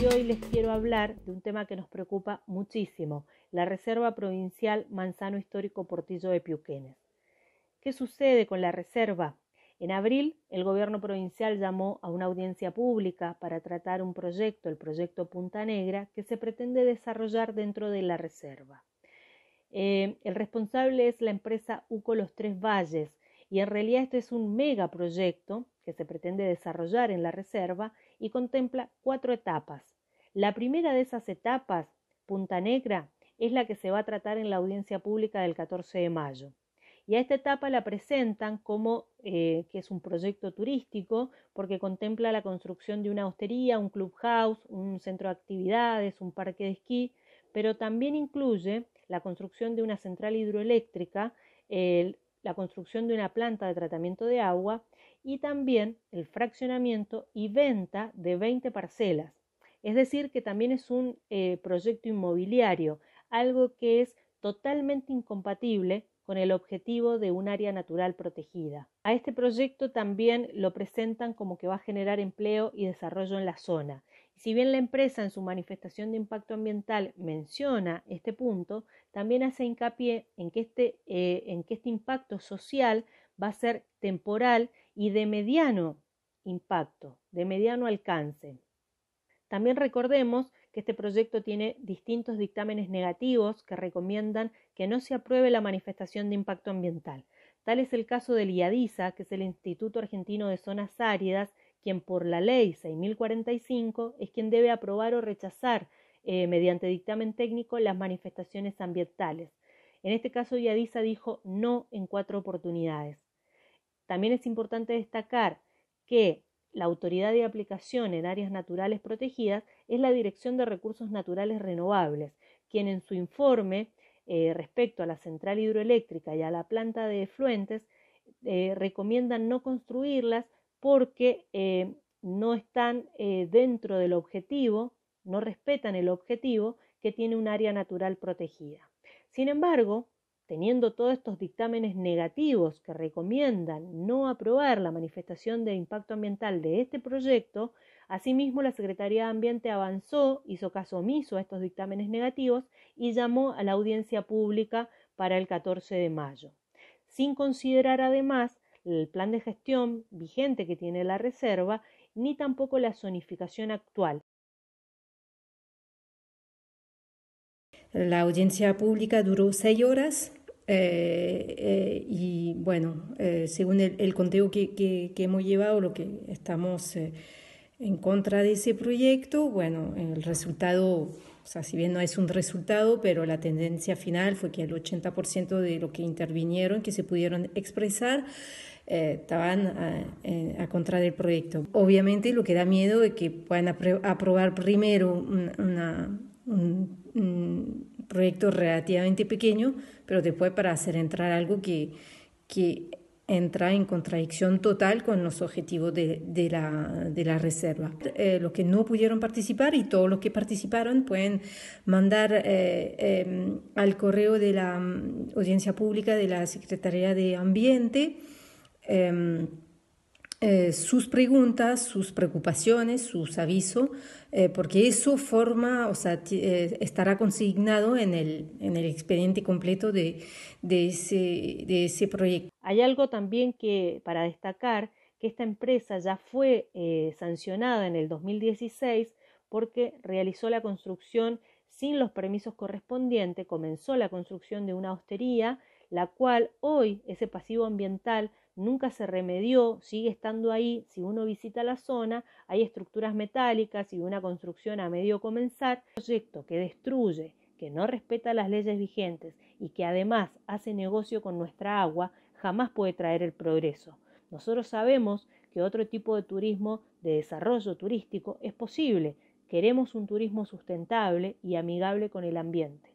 Y hoy les quiero hablar de un tema que nos preocupa muchísimo, la Reserva Provincial Manzano Histórico Portillo de Piuquenes. ¿Qué sucede con la reserva? En abril, el gobierno provincial llamó a una audiencia pública para tratar un proyecto, el proyecto Punta Negra, que se pretende desarrollar dentro de la reserva. Eh, el responsable es la empresa UCO Los Tres Valles, y en realidad este es un megaproyecto que se pretende desarrollar en la reserva y contempla cuatro etapas. La primera de esas etapas, Punta Negra, es la que se va a tratar en la audiencia pública del 14 de mayo. Y a esta etapa la presentan como eh, que es un proyecto turístico porque contempla la construcción de una hostería, un clubhouse, un centro de actividades, un parque de esquí, pero también incluye la construcción de una central hidroeléctrica, el la construcción de una planta de tratamiento de agua y también el fraccionamiento y venta de 20 parcelas. Es decir, que también es un eh, proyecto inmobiliario, algo que es totalmente incompatible con el objetivo de un área natural protegida. A este proyecto también lo presentan como que va a generar empleo y desarrollo en la zona. Si bien la empresa en su manifestación de impacto ambiental menciona este punto, también hace hincapié en que este, eh, en que este impacto social va a ser temporal y de mediano impacto, de mediano alcance. También recordemos que este proyecto tiene distintos dictámenes negativos que recomiendan que no se apruebe la manifestación de impacto ambiental. Tal es el caso del IADISA, que es el Instituto Argentino de Zonas Áridas, quien por la ley 6045 es quien debe aprobar o rechazar eh, mediante dictamen técnico las manifestaciones ambientales. En este caso, Yadisa dijo no en cuatro oportunidades. También es importante destacar que la autoridad de aplicación en áreas naturales protegidas es la Dirección de Recursos Naturales Renovables, quien en su informe eh, respecto a la central hidroeléctrica y a la planta de efluentes eh, recomienda no construirlas porque eh, no están eh, dentro del objetivo, no respetan el objetivo que tiene un área natural protegida. Sin embargo, teniendo todos estos dictámenes negativos que recomiendan no aprobar la manifestación de impacto ambiental de este proyecto, asimismo la Secretaría de Ambiente avanzó, hizo caso omiso a estos dictámenes negativos y llamó a la audiencia pública para el 14 de mayo, sin considerar además el plan de gestión vigente que tiene la reserva, ni tampoco la zonificación actual. La audiencia pública duró seis horas eh, eh, y bueno, eh, según el, conteo que, hemos llevado, lo que estamos en contra de ese proyecto, bueno, el resultado o sea, si bien no es un resultado, pero la tendencia final fue que el 80% de lo que intervinieron, que se pudieron expresar, eh, estaban eh, eh, a, contra del proyecto. Obviamente lo que da miedo es que puedan aprobar primero un, proyecto relativamente pequeño, pero después para hacer entrar algo que entra en contradicción total con los objetivos de, la, reserva. Eh, los que no pudieron participar y todos los que participaron pueden mandar eh, em, al correo de la mm, Audiencia Pública de la Secretaría de Ambiente em, eh, sus preguntas, sus preocupaciones, sus avisos, eh, porque eso forma, o sea, eh, estará consignado en el, en el expediente completo de, ese, de ese proyecto. Hay algo también que para destacar, que esta empresa ya fue sancionada en el 2016 porque realizó la construcción sin los permisos correspondientes, comenzó la construcción de una hostería, la cual hoy ese pasivo ambiental nunca se remedió, sigue estando ahí. Si uno visita la zona, hay estructuras metálicas y una construcción a medio comenzar. Un proyecto que destruye, que no respeta las leyes vigentes y que además hace negocio con nuestra agua, jamás puede traer el progreso. Nosotros sabemos que otro tipo de turismo, de desarrollo turístico, es posible. Queremos un turismo sustentable y amigable con el ambiente.